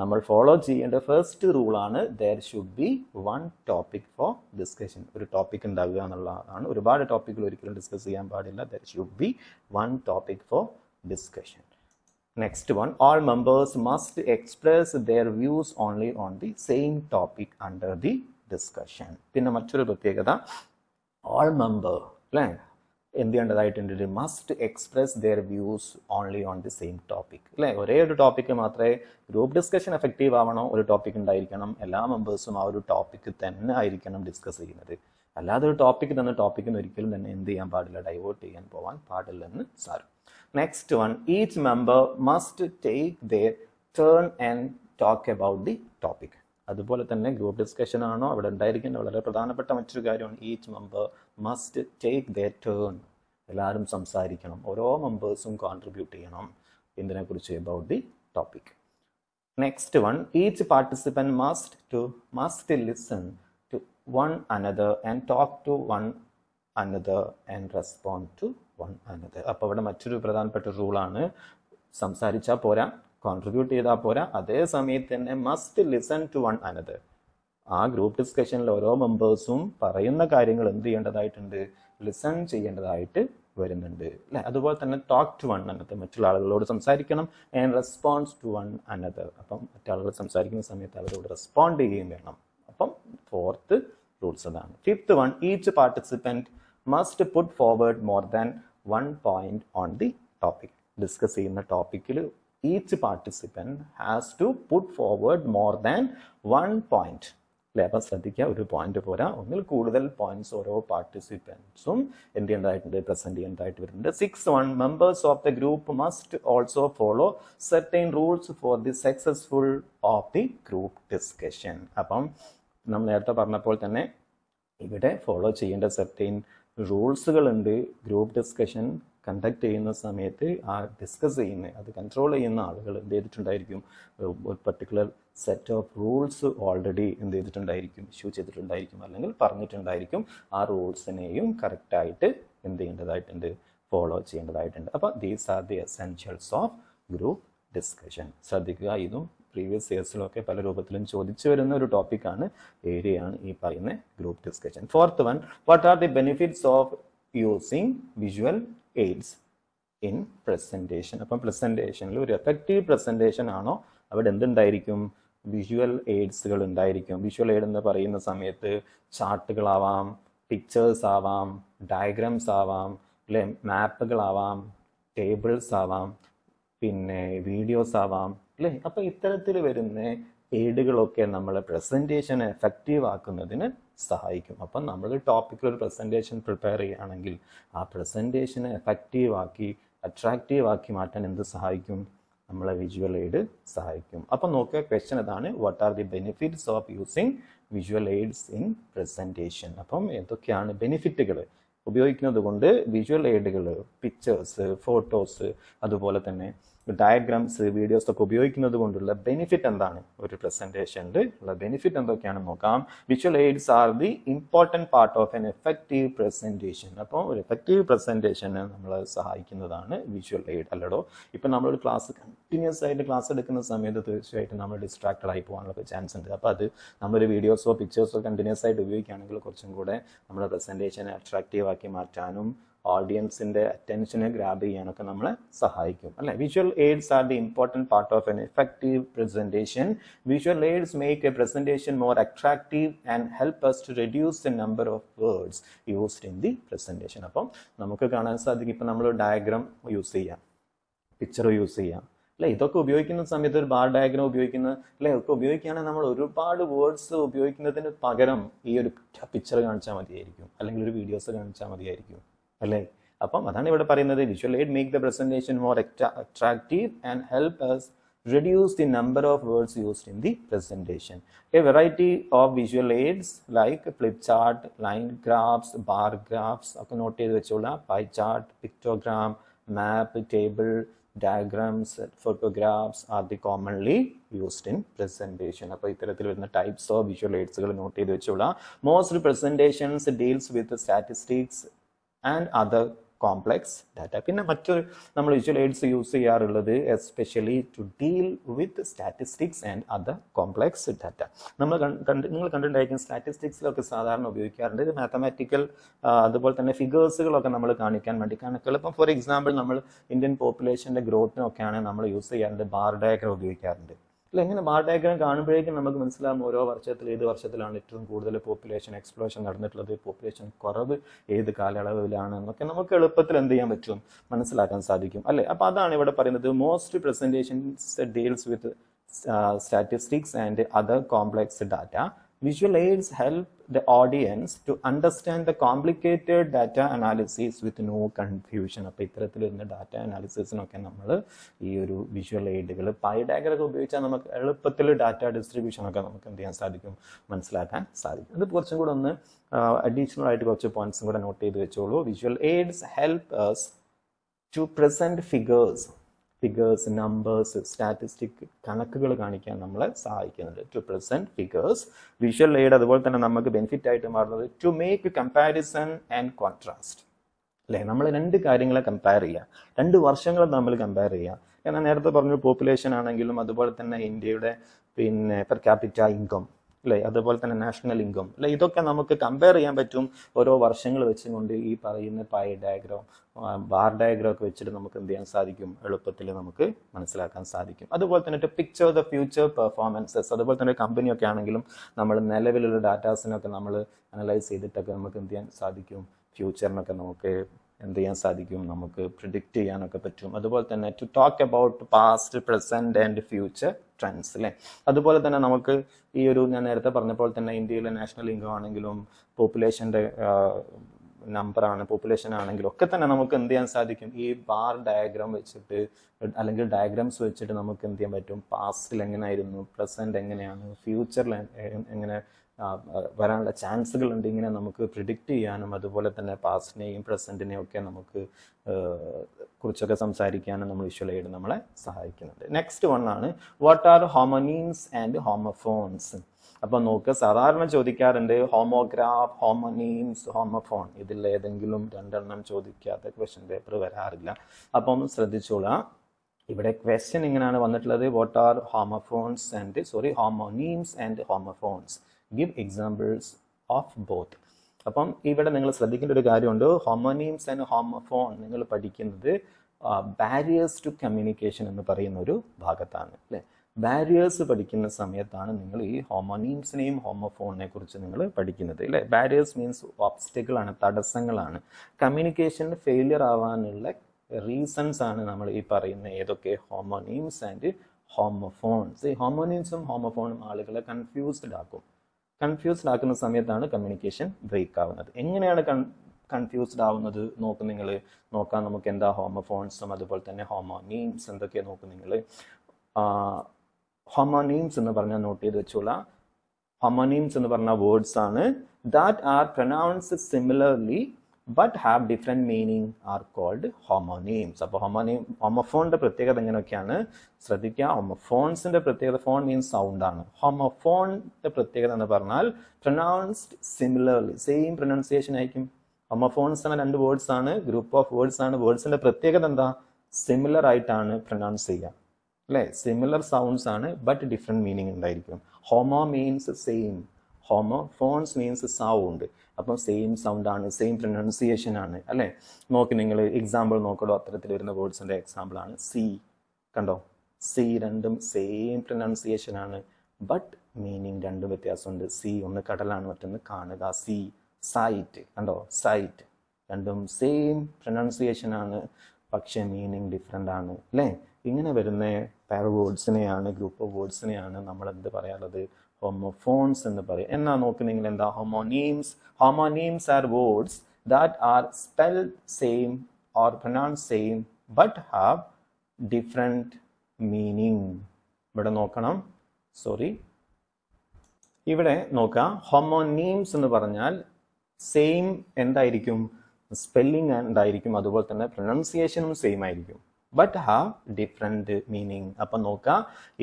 Speaker 1: നമ്മൾ ഫോളോ ചെയ്യേണ്ട ഫസ്റ്റ് റൂളാണ് there should be one topic for discussion ഒരു ടോപ്പിക് ഉണ്ടാകുക എന്നുള്ളതാണ് ഒരുപാട് ടോപ്പിക്കുകൾ ഒരിക്കലും ഡിസ്കസ് ചെയ്യാൻ പാടില്ല there should be one topic for discussion next one all members must express their views only on the same topic under the discussion പിന്നെ മറ്റൊരു പ്രത്യേകത ഓൾ മെമ്പർ അല്ലേ എന്ത് ചെയ്യേണ്ടതായിട്ടുണ്ട് must express their views only on the same topic അല്ലേ ഒരേ ഒരു ടോപ്പിക്ക് മാത്രമേ ഗ്രൂപ്പ് ഡിസ്കഷൻ എഫക്റ്റീവ് ആവണോ ഒരു ടോപ്പിക് ഉണ്ടായിരിക്കണം എല്ലാ മെമ്പേഴ്സും ആ ഒരു ടോപ്പിക്ക് തന്നെ ആയിരിക്കണം ഡിസ്കസ് ചെയ്യുന്നത് അല്ലാതെ ഒരു ടോപ്പിക്ക് തന്നെ ടോപ്പിക്കിന് ഒരിക്കലും തന്നെ എന്ത് ചെയ്യാൻ പാടില്ല ഡൈവേർട്ട് ചെയ്യാൻ പോകാൻ പാടില്ലെന്ന് sir next one each member must take their turn and talk about the topic അതുപോലെ തന്നെ ഗ്രൂപ്പ് ഡിസ്കഷൻ ആണോ അവിടെ ഉണ്ടായിരിക്കേണ്ട വളരെ പ്രധാനപ്പെട്ട മറ്റൊരു കാര്യമാണ് each member must take the turn എല്ലാവരും സംസാരിക്കണം ഓരോ മെമ്പേഴ്സും കോൺട്രിബ്യൂട്ട് ചെയ്യണം എന്തിനെക്കുറിച്ച് about the topic next one each participant must to must listen to one another and talk to one another and respond to one another അപ്പോൾ അവിടെ മറ്റൊരു പ്രധാനപ്പെട്ട റൂളാണ് സംസാരിച്ചാൽ പോരാ കോൺട്രിബ്യൂട്ട് ചെയ്താൽ പോരാ അതേ സമയത്ത് തന്നെ must listen to one another ആ ഗ്രൂപ്പ് ഡിസ്കഷനിൽ ഓരോ മെമ്പേഴ്സും പറയുന്ന കാര്യങ്ങൾ എന്ത് ചെയ്യേണ്ടതായിട്ടുണ്ട് ലിസൺ ചെയ്യേണ്ടതായിട്ട് വരുന്നുണ്ട് അല്ലെ അതുപോലെ തന്നെ ടോക്ക് ടു വൺ അനദർ മറ്റുള്ള ആളുകളോട് സംസാരിക്കണം and response to one another അപ്പം മറ്റാളുകൾ സംസാരിക്കുന്ന സമയത്ത് അവരോട് റെസ്പോണ്ട് ചെയ്യുകയും വേണം അപ്പം ഫോർത്ത് റൂൾസ് അതാണ് fifth one each participant must put forward more than one point on the topic discuss ചെയ്യുന്ന ടോപ്പിക്കിൽ each participant has to put forward more than one point അല്ലേ അപ്പം ശ്രദ്ധിക്കുക ഒരു പോയിന്റ് പോരാ ഒന്നിൽ കൂടുതൽ പോയിന്റ്സ് ഓരോ പാർട്ടിസിപ്പൻസും എന്ത് ചെയ്യേണ്ടതായിട്ടുണ്ട് പ്രസന്റ് ചെയ്യേണ്ടതായിട്ട് വരുന്നുണ്ട് six one members of the group must also follow certain rules for the successful of the group discussion അപ്പം നമ്മൾ നേരത്തെ പറഞ്ഞപ്പോൾ തന്നെ ഇവിടെ ഫോളോ ചെയ്യേണ്ട സെർട്ടൈൻ റൂൾസുകളുണ്ട് ഗ്രൂപ്പ് ഡിസ്കഷൻ കണ്ടക്ട് ചെയ്യുന്ന സമയത്ത് ആ ഡിസ്കസ് ചെയ്യുന്ന അത് കൺട്രോൾ ചെയ്യുന്ന ആളുകൾ എന്ത് ചെയ്തിട്ടുണ്ടായിരിക്കും ഒരു particular set of rules already എന്ത് ചെയ്തിട്ടുണ്ടായിരിക്കും ഇഷ്യൂ ചെയ്തിട്ടുണ്ടായിരിക്കും അല്ലെങ്കിൽ പറഞ്ഞിട്ടുണ്ടായിരിക്കും ആ റൂൾസിനെയും കറക്റ്റായിട്ട് എന്ത് ചെയ്യേണ്ടതായിട്ടുണ്ട് ഫോളോ ചെയ്യേണ്ടതായിട്ടുണ്ട് അപ്പോൾ these are the essentials of group discussion ശ്രദ്ധിക്കുക ഇതും പ്രീവിയസ് ഇയേഴ്സിലൊക്കെ പല രൂപത്തിലും ചോദിച്ചു വരുന്ന ഒരു ടോപ്പിക്കാണ് ഏരിയയാണ് ഈ പറയുന്ന group discussion fourth one what are the benefits of using visual aids in presentation അപ്പം പ്രസൻറ്റേഷനിൽ ഒരു എഫക്റ്റീവ് പ്രസൻറ്റേഷൻ ആണോ അവിടെ എന്തുണ്ടായിരിക്കും വിഷ്വൽ എയ്ഡ്സുകൾ ഉണ്ടായിരിക്കും വിഷ്വൽ എയ്ഡ് എന്ന് പറയുന്ന സമയത്ത് ചാർട്ടുകളാവാം പിക്ചേഴ്സ് ആവാം ഡയഗ്രാംസ് ആവാം അല്ലെ മാപ്പുകളാവാം ടേബിൾസ് ആവാം പിന്നെ വീഡിയോസ് ആവാം അല്ലേ അപ്പം ഇത്തരത്തിൽ വരുന്ന എയ്ഡുകളൊക്കെ നമ്മളെ പ്രസൻറ്റേഷൻ എഫക്റ്റീവ് ആക്കുന്നതിന് സഹായിക്കും അപ്പം നമ്മൾ ടോപ്പിക്കിൽ ഒരു പ്രസൻറ്റേഷൻ പ്രിപ്പയർ ചെയ്യുകയാണെങ്കിൽ ആ പ്രസൻറ്റേഷനെ എഫക്റ്റീവ് ആക്കി അട്രാക്റ്റീവ് ആക്കി മാറ്റാൻ എന്ത് സഹായിക്കും നമ്മളെ വിഷ്വൽ എയ്ഡ് സഹായിക്കും അപ്പം നോക്കിയ ക്വസ്റ്റ്യൻ അതാണ് what are the benefits of using visual aids in presentation അപ്പം എന്തൊക്കെയാണ് ബെനിഫിറ്റുകൾ ഉപയോഗിക്കുന്നത് കൊണ്ട് വിഷ്വൽ എയ്ഡുകൾ പിക്ചേഴ്സ് ഫോട്ടോസ് അതുപോലെ തന്നെ ഡയഗ്രാംസ് വീഡിയോസ് ഒക്കെ ഉപയോഗിക്കുന്നത് കൊണ്ടുള്ള ബെനിഫിറ്റ് എന്താണ് ഒരു പ്രസന്റേഷൻ്റെ ഉള്ള ബെനിഫിറ്റ് എന്തൊക്കെയാണെന്ന് നോക്കാം visual aids are the important part of an effective presentation അപ്പോൾ ഒരു എഫക്റ്റീവ് പ്രസൻറ്റേഷന് നമ്മളെ സഹായിക്കുന്നതാണ് വിഷ്വൽ എയ്ഡ് അല്ലടോ ഇപ്പം നമ്മളൊരു ക്ലാസ് കണ്ടിന്യൂസ് ആയിട്ട് ക്ലാസ് എടുക്കുന്ന സമയത്ത് തീർച്ചയായിട്ടും നമ്മൾ ഡിസ്ട്രാക്റ്റഡ് ആയി പോകാനുള്ള ചാൻസ് ഉണ്ട് അപ്പോൾ അത് നമ്മളൊരു വീഡിയോസോ പിക്ചേഴ്സോ കണ്ടിന്യൂസ് ആയിട്ട് ഉപയോഗിക്കുകയാണെങ്കിൽ കുറച്ചും കൂടെ നമ്മുടെ പ്രസൻറ്റേഷനെ അട്രാക്റ്റീവ് ആക്കി മാറ്റാനും ഓഡിയൻസിൻ്റെ അറ്റൻഷനെ ഗ്രാബ് ചെയ്യാനൊക്കെ നമ്മളെ സഹായിക്കും അല്ലേ visual aids are the important part of an effective presentation visual aids make a presentation more attractive and help us to reduce the number of words used in the presentation അപ്പം നമുക്ക് കാണാൻ സാധിക്കും ഇപ്പം നമ്മൾ ഡയഗ്രാം യൂസ് ചെയ്യാം പിക്ചർ യൂസ് ചെയ്യാം അല്ലെ ഇതൊക്കെ ഉപയോഗിക്കുന്ന സമയത്ത് ഒരു ബാർ ഡയഗ്രാം ഉപയോഗിക്കുന്ന അല്ലെ ഒക്കെ ഉപയോഗിക്കുകയാണെങ്കിൽ നമ്മൾ ഒരുപാട് വേർഡ്സ് ഉപയോഗിക്കുന്നതിന് പകരം ഈ ഒരു പിക്ചർ കാണിച്ചാൽ മതിയായിരിക്കും അല്ലെങ്കിൽ ഒരു വീഡിയോസ് കാണിച്ചാൽ മതിയായിരിക്കും അല്ലേ അപ്പം അതാണ് ഇവിടെ പറയുന്നത് visual aid make the presentation more attractive and help us reduce the number of words used in the presentation. A variety of visual aids like flip chart, line graphs, bar graphs, note pie chart, pictogram, map, table, diagrams, photographs are the commonly used in presentation. അപ്പോൾ ഇത്തരത്തിൽ വരുന്ന types of visual aids note ചെയ്ത് Most presentations deals with the statistics, and other complex data പിന്നെ മറ്റൊരു നമ്മൾ വിഷ്വൽ എയ്ഡ്സ് യൂസ് ചെയ്യാറുള്ളത് especially to deal with statistics and other complex data നമ്മൾ കണ്ട് നിങ്ങൾ കണ്ടിട്ടുണ്ടായിരിക്കും സ്റ്റാറ്റിസ്റ്റിക്സിലൊക്കെ സാധാരണ ഉപയോഗിക്കാറുണ്ട് ഇത് മാത്തമാറ്റിക്കൽ അതുപോലെ തന്നെ ഫിഗേഴ്സുകളൊക്കെ നമ്മൾ കാണിക്കാൻ വേണ്ടി കണക്കുകൾ ഇപ്പം ഫോർ എക്സാമ്പിൾ നമ്മൾ ഇന്ത്യൻ പോപ്പുലേഷൻ്റെ ഗ്രോത്തിനൊക്കെയാണ് നമ്മൾ യൂസ് ചെയ്യാറുണ്ട് ബാർ ഡയഗ്രം ഉപയോഗിക്കാറുണ്ട് അല്ല എങ്ങനെ ബാർ ഡയഗ്രാം കാണുമ്പോഴേക്കും നമുക്ക് മനസ്സിലാകും ഓരോ വർഷത്തിൽ ഏത് വർഷത്തിലാണ് ഏറ്റവും കൂടുതൽ പോപ്പുലേഷൻ എക്സ്പ്ലോഷൻ നടന്നിട്ടുള്ളത് പോപ്പുലേഷൻ കുറവ് ഏത് കാലയളവിലാണ് എന്നൊക്കെ നമുക്ക് എളുപ്പത്തിൽ എന്ത് ചെയ്യാൻ പറ്റും മനസ്സിലാക്കാൻ സാധിക്കും അല്ലേ അപ്പോൾ അതാണ് ഇവിടെ പറയുന്നത് most presentations deals with statistics and other complex data Visual aids help the audience to understand the complicated data analysis with no confusion. അപ്പോൾ ഇത്തരത്തിൽ വരുന്ന ഡാറ്റ അനാലിസിസിനൊക്കെ നമ്മൾ ഈ ഒരു വിഷ്വൽ എയ്ഡുകൾ പൈ ഡയഗ്രൊക്കെ ഉപയോഗിച്ചാൽ നമുക്ക് എളുപ്പത്തിൽ ഡാറ്റ ഒക്കെ നമുക്ക് എന്ത് ചെയ്യാൻ സാധിക്കും മനസ്സിലാക്കാൻ സാധിക്കും അത് കുറച്ചും കൂടെ ഒന്ന് അഡീഷണൽ ആയിട്ട് കുറച്ച് പോയിന്റ്സും കൂടെ നോട്ട് ചെയ്ത് വെച്ചോളൂ visual aids help us to present figures figures numbers statistic കണക്കുകൾ കാണിക്കാൻ നമ്മളെ സഹായിക്കുന്നുണ്ട് to present figures visual aid അതുപോലെ തന്നെ നമുക്ക് ബെനിഫിറ്റ് ആയിട്ട് മാറുന്നത് to make comparison and contrast അല്ലേ നമ്മൾ രണ്ട് കാര്യങ്ങളെ കമ്പയർ ചെയ്യാം രണ്ട് വർഷങ്ങൾ നമ്മൾ കമ്പയർ ചെയ്യാം എന്നാൽ നേരത്തെ പറഞ്ഞു പോപ്പുലേഷൻ ആണെങ്കിലും അതുപോലെ തന്നെ ഇന്ത്യയുടെ പിന്നെ പെർ ക്യാപിറ്റ ഇൻകം അല്ലേ അതുപോലെ തന്നെ നാഷണൽ ഇൻകം അല്ലെ ഇതൊക്കെ നമുക്ക് കമ്പയർ ചെയ്യാൻ പറ്റും ഓരോ വർഷങ്ങൾ വെച്ചുകൊണ്ട് ഈ പറയുന്ന പൈ ഡയഗ്രാം ബാർ ഡയഗ്രാം ഒക്കെ വെച്ചിട്ട് നമുക്ക് എന്ത് ചെയ്യാൻ സാധിക്കും എളുപ്പത്തിൽ നമുക്ക് മനസ്സിലാക്കാൻ സാധിക്കും അതുപോലെ തന്നെ പിക്ചർ ദ ഫ്യൂച്ചർ പെർഫോമൻസസ് അതുപോലെ തന്നെ കമ്പനിയൊക്കെ ആണെങ്കിലും നമ്മൾ നിലവിലുള്ള ഡാറ്റാസിനൊക്കെ നമ്മൾ അനലൈസ് ചെയ്തിട്ടൊക്കെ നമുക്ക് എന്ത് ചെയ്യാൻ സാധിക്കും ഫ്യൂച്ചറിനൊക്കെ നമുക്ക് എന്ത് ചെയ്യാൻ സാധിക്കും നമുക്ക് പ്രിഡിക്റ്റ് ചെയ്യാനൊക്കെ പറ്റും അതുപോലെ തന്നെ to talk about past present and future trends അല്ലേ അതുപോലെ തന്നെ നമുക്ക് ഈ ഒരു ഞാൻ നേരത്തെ പറഞ്ഞപ്പോൾ തന്നെ ഇന്ത്യയിലെ നാഷണൽ ഇൻകം ആണെങ്കിലും പോപ്പുലേഷൻ്റെ നമ്പറാണ് പോപ്പുലേഷൻ ആണെങ്കിലും ഒക്കെ തന്നെ നമുക്ക് എന്ത് ചെയ്യാൻ സാധിക്കും ഈ ബാർ ഡയഗ്രാം വെച്ചിട്ട് അല്ലെങ്കിൽ ഡയഗ്രാംസ് വെച്ചിട്ട് നമുക്ക് എന്ത് ചെയ്യാൻ പറ്റും പാസ്റ്റിൽ എങ്ങനെയായിരുന്നു പ്രസൻറ്റ് എങ്ങനെയാണ് ഫ്യൂച്ചറിൽ എങ്ങനെ വരാനുള്ള ചാൻസുകൾ ഉണ്ട് ഇങ്ങനെ നമുക്ക് പ്രിഡിക്റ്റ് ചെയ്യാനും അതുപോലെ തന്നെ പാസ്റ്റിനെയും പ്രസൻറ്റിനെയും ഒക്കെ നമുക്ക് കുറിച്ചൊക്കെ സംസാരിക്കാനും നമ്മൾ വിഷ്വൽ എയ്ഡ് നമ്മളെ സഹായിക്കുന്നുണ്ട് നെക്സ്റ്റ് വൺ ആണ് what are homonyms and homophones അപ്പം നോക്ക് സാധാരണ ചോദിക്കാറുണ്ട് ഹോമോഗ്രാഫ് ഹോമനീൻസ് ഹോമഫോൺ ഇതിൽ ഏതെങ്കിലും രണ്ടെണ്ണം ചോദിക്കാത്ത ക്വസ്റ്റ്യൻ പേപ്പർ വരാറില്ല അപ്പം ശ്രദ്ധിച്ചോളാം ഇവിടെ ക്വസ്റ്റ്യൻ ഇങ്ങനെയാണ് വന്നിട്ടുള്ളത് what are homophones and sorry homonyms and homophones give examples of both അപ്പം ഇവിടെ നിങ്ങൾ ശ്രദ്ധിക്കേണ്ട ഒരു കാര്യമുണ്ട് ഹോമോനീംസ് ആൻഡ് ഹോമോഫോൺ നിങ്ങൾ പഠിക്കുന്നത് ബാരിയേഴ്സ് ടു കമ്മ്യൂണിക്കേഷൻ എന്ന് പറയുന്ന ഒരു ഭാഗത്താണ് അല്ലേ ബാരിയേഴ്സ് പഠിക്കുന്ന സമയത്താണ് നിങ്ങൾ ഈ ഹോമോനീംസിനെയും ഹോമോഫോണിനെ കുറിച്ച് നിങ്ങൾ പഠിക്കുന്നത് അല്ലേ ബാരിയേഴ്സ് മീൻസ് ഓബ്സ്റ്റക്കിളാണ് തടസ്സങ്ങളാണ് കമ്മ്യൂണിക്കേഷൻ ഫെയിലിയർ ആവാനുള്ള റീസൺസ് ആണ് നമ്മൾ ഈ പറയുന്ന ഏതൊക്കെ ഹോമോനീംസ് ആൻഡ് ഹോമോഫോൺസ് ഈ ഹോമോനീംസും ഹോമോഫോണും ആളുകളെ കൺഫ്യൂസ്ഡ് ആക്കും കൺഫ്യൂസ്ഡ് ആക്കുന്ന സമയത്താണ് കമ്മ്യൂണിക്കേഷൻ ബ്രേക്ക് ആവുന്നത് എങ്ങനെയാണ് കൺഫ്യൂസ്ഡ് ആവുന്നത് നോക്കും നിങ്ങൾ നോക്കാം നമുക്ക് എന്താ ഹോമോഫോൺസും അതുപോലെ തന്നെ ഹോമോനീംസ് എന്തൊക്കെയാണ് നോക്കും നിങ്ങൾ ഹോമോനീംസ് എന്ന് പറഞ്ഞാൽ നോട്ട് ചെയ്ത് വെച്ചോള ഹോമോനീംസ് എന്ന് പറഞ്ഞ വേർഡ്സ് ആണ് that are pronounce similarly but have different meaning are called homonyms അപ്പോൾ ഹോമോനീം ഹോമോഫോണിൻ്റെ പ്രത്യേകത എങ്ങനെയൊക്കെയാണ് ശ്രദ്ധിക്കുക ഹോമോഫോൺസിൻ്റെ പ്രത്യേകത ഫോൺ മീൻസ് സൗണ്ടാണ് ഹോമോഫോണിൻ്റെ പ്രത്യേകത എന്ന് പറഞ്ഞാൽ പ്രൊനൗൺസ്ഡ് സിമിലർലി സെയിം പ്രൊനൗൺസിയേഷൻ ആയിരിക്കും ഹോമോഫോൺസ് എന്ന രണ്ട് വേർഡ്സ് ആണ് ഗ്രൂപ്പ് ഓഫ് വേർഡ്സ് ആണ് വേർഡ്സിൻ്റെ പ്രത്യേകത എന്താ സിമിലർ ആയിട്ടാണ് പ്രൊനൗൺസ് ചെയ്യുക അല്ലേ സിമിലർ സൗണ്ട്സ് ആണ് ബട്ട് ഡിഫറെൻറ്റ് മീനിങ് ഉണ്ടായിരിക്കും homo means same homophones means sound അപ്പം സെയിം സൗണ്ട് ആണ് സെയിം പ്രൊനൗൺസിയേഷൻ ആണ് അല്ലേ നോക്കി നിങ്ങൾ എക്സാമ്പിൾ നോക്കടോ അത്തരത്തിൽ വരുന്ന വേർഡ്സിൻ്റെ എക്സാമ്പിൾ ആണ് സി കണ്ടോ സി രണ്ടും സെയിം പ്രൊനൗൺസിയേഷൻ ആണ് ബട്ട് മീനിങ് രണ്ടും വ്യത്യാസമുണ്ട് സി ഒന്ന് കടലാണ് മറ്റൊന്ന് കാണുക സി സൈറ്റ് കണ്ടോ സൈറ്റ് രണ്ടും സെയിം പ്രൊനൗൺസിയേഷൻ ആണ് പക്ഷെ മീനിങ് ഡിഫറെൻ്റ് ആണ് അല്ലേ ഇങ്ങനെ വരുന്ന പേർ വേർഡ്സിനെയാണ് ഗ്രൂപ്പ് ഓഫ് വേർഡ്സിനെയാണ് നമ്മൾ എന്ത് പറയാറുള്ളത് ഹോമോഫോൺസ് എന്ന് പറയും എന്നാ നോക്ക് നിങ്ങൾ എന്താ homonyms homonyms are words that are spell same or pronounce same but have different meaning ഇവിടെ നോക്കണം സോറി ഇവിടെ നോക്കുക ഹോമോനീംസ് എന്ന് പറഞ്ഞാൽ സെയിം എന്തായിരിക്കും സ്പെല്ലിംഗ് എന്തായിരിക്കും അതുപോലെ തന്നെ പ്രൊനൗൺസിയേഷനും സെയിം ആയിരിക്കും ബട്ട് ഹാവ് ഡിഫറെൻ്റ് മീനിങ് അപ്പം നോക്കുക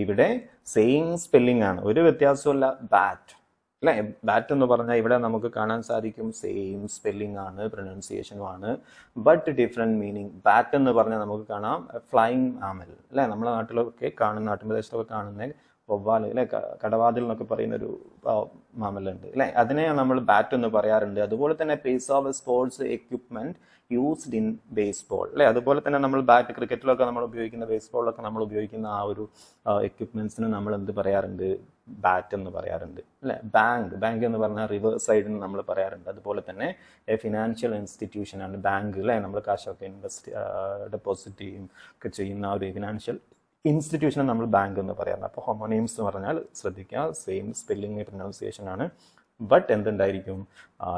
Speaker 1: ഇവിടെ സെയിം സ്പെല്ലിംഗ് ആണ് ഒരു വ്യത്യാസമല്ല ബാറ്റ് അല്ലേ ബാറ്റ് എന്ന് പറഞ്ഞാൽ ഇവിടെ നമുക്ക് കാണാൻ സാധിക്കും സെയിം സ്പെല്ലിംഗ് ആണ് പ്രൊനൗൺസിയേഷനും ആണ് ബട്ട് ഡിഫറെൻറ്റ് മീനിങ് ബാറ്റ് എന്ന് പറഞ്ഞാൽ നമുക്ക് കാണാം ഫ്ലൈയിങ് ആമൽ അല്ലേ നമ്മുടെ നാട്ടിലൊക്കെ കാണുന്ന നാട്ടിൻ പ്രദേശത്തൊക്കെ കാണുന്ന വവ്വാൽ അല്ലെ കടവാതിൽ എന്നൊക്കെ പറയുന്ന ഒരു മാമലുണ്ട് അല്ലെ അതിനെ നമ്മൾ ബാറ്റ് എന്ന് പറയാറുണ്ട് അതുപോലെ തന്നെ piece of sports equipment used in baseball അല്ലെ അതുപോലെ തന്നെ നമ്മൾ ബാറ്റ് ക്രിക്കറ്റിലൊക്കെ നമ്മൾ ഉപയോഗിക്കുന്ന ബേസ്ബോളിലൊക്കെ നമ്മൾ ഉപയോഗിക്കുന്ന ആ ഒരു എക്യുപ്മെന്റ്സിന് നമ്മൾ എന്ത് പറയാറുണ്ട് ബാറ്റ് എന്ന് പറയാറുണ്ട് അല്ലെ ബാങ്ക് ബാങ്ക് എന്ന് പറഞ്ഞാൽ റിവേഴ്സ് സൈഡിൽ നിന്ന് നമ്മൾ പറയാറുണ്ട് അതുപോലെ തന്നെ എ ഫിനാൻഷ്യൽ ഇൻസ്റ്റിറ്റ്യൂഷനാണ് ബാങ്ക് അല്ലെ നമ്മൾ കാശൊക്കെ ഇൻവെസ്റ്റ് ഡെപ്പോസിറ്റ് ചെയ്യും ഒക്കെ ചെയ്യുന്ന ഒരു ഫിനാൻഷ്യൽ ഇൻസ്റ്റിറ്റ്യൂഷനെ നമ്മൾ ബാങ്ക് എന്ന് പറയുന്നത് അപ്പോൾ ഹൊമോനെയിംസ് എന്ന് പറഞ്ഞാൽ ശ്രദ്ധിക്കുക സെയിം സ്പെല്ലിംഗ് പ്രൊനൗൺസിയേഷൻ ആണ് ബട്ട് എന്തുണ്ടായിരിക്കും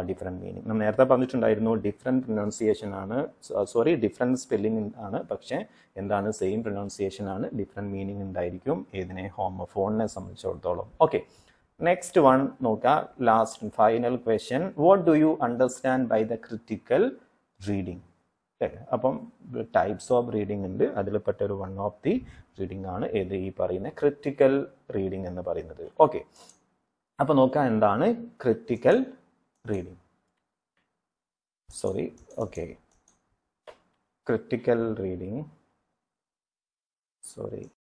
Speaker 1: ഡിഫറെൻറ്റ് മീനിങ് നമ്മൾ നേരത്തെ പറഞ്ഞിട്ടുണ്ടായിരുന്നു ഡിഫറെൻറ്റ് പ്രൊനൗൺസിയേഷൻ ആണ് സോറി ഡിഫറെൻറ്റ് സ്പെല്ലിംഗ് ആണ് പക്ഷേ എന്താണ് സെയിം പ്രൊനൗൺസിയേഷൻ ആണ് ഡിഫറെൻറ്റ് മീനിങ് ഉണ്ടായിരിക്കും ഇതിനെ ഫോണിനെ സംബന്ധിച്ചിടത്തോളം ഓക്കെ നെക്സ്റ്റ് വൺ നോക്കുക last final question what do you understand by the critical reading അല്ലേ അപ്പം ടൈപ്സ് ഓഫ് റീഡിംഗ് ഉണ്ട് അതിൽപ്പെട്ട ഒരു വൺ ഓഫ് ദി റീഡിംഗ് ആണ് ഏത് ഈ പറയുന്ന ക്രിറ്റിക്കൽ റീഡിംഗ് എന്ന് പറയുന്നത് ഓക്കെ അപ്പോൾ നോക്കാം എന്താണ് critical reading sorry okay critical reading sorry